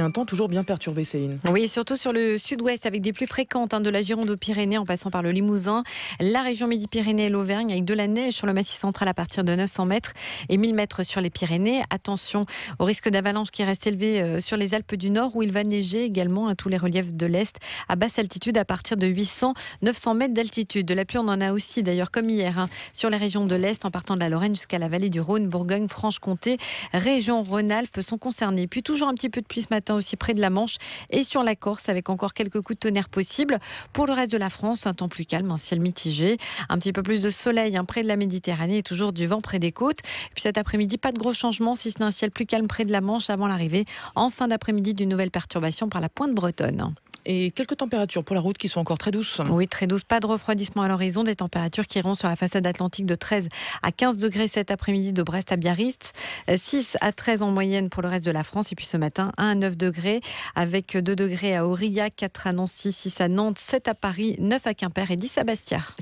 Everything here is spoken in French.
un temps toujours bien perturbé, Céline. Oui, surtout sur le sud-ouest avec des pluies fréquentes hein, de la Gironde aux Pyrénées en passant par le Limousin, la région Midi-Pyrénées et l'Auvergne avec de la neige sur le massif central à partir de 900 mètres et 1000 mètres sur les Pyrénées. Attention au risque d'avalanche qui reste élevé euh, sur les Alpes du Nord où il va neiger également à tous les reliefs de l'Est à basse altitude à partir de 800-900 mètres d'altitude. De la pluie, on en a aussi d'ailleurs comme hier hein, sur les régions de l'Est en partant de la Lorraine jusqu'à la vallée du Rhône, Bourgogne, Franche-Comté, région Rhône-Alpes sont concernées. Puis toujours un petit peu de pluie ce matin aussi près de la Manche et sur la Corse avec encore quelques coups de tonnerre possibles. Pour le reste de la France, un temps plus calme, un ciel mitigé, un petit peu plus de soleil hein, près de la Méditerranée et toujours du vent près des côtes. puis cet après-midi, pas de gros changements si ce n'est un ciel plus calme près de la Manche avant l'arrivée en fin d'après-midi d'une nouvelle perturbation par la pointe bretonne et quelques températures pour la route qui sont encore très douces. Oui, très douces. Pas de refroidissement à l'horizon. Des températures qui iront sur la façade atlantique de 13 à 15 degrés cet après-midi de Brest à Biarritz. 6 euh, à 13 en moyenne pour le reste de la France. Et puis ce matin, 1 à 9 degrés avec 2 degrés à Aurillac, 4 à Nancy, 6 à Nantes, 7 à Paris, 9 à Quimper et 10 à Bastia.